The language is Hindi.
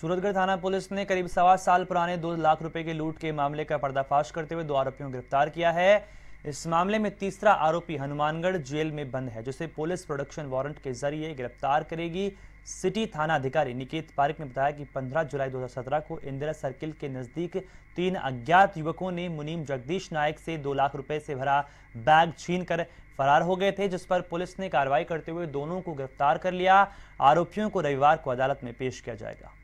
सूरतगढ़ थाना पुलिस ने करीब सवा साल पुराने दो लाख रुपए के लूट के मामले का पर्दाफाश करते हुए दो आरोपियों को गिरफ्तार किया है इस मामले में तीसरा आरोपी हनुमानगढ़ जेल में बंद है जिसे पुलिस प्रोडक्शन वारंट के जरिए गिरफ्तार करेगी सिटी थाना अधिकारी निकेत पारिक ने बताया कि 15 जुलाई 2017 को इंदिरा सर्किल के नजदीक तीन अज्ञात युवकों ने मुनीम जगदीश नायक से दो लाख रुपए से भरा बैग छीन कर फरार हो गए थे जिस पर पुलिस ने कार्रवाई करते हुए दोनों को गिरफ्तार कर लिया आरोपियों को रविवार को अदालत में पेश किया जाएगा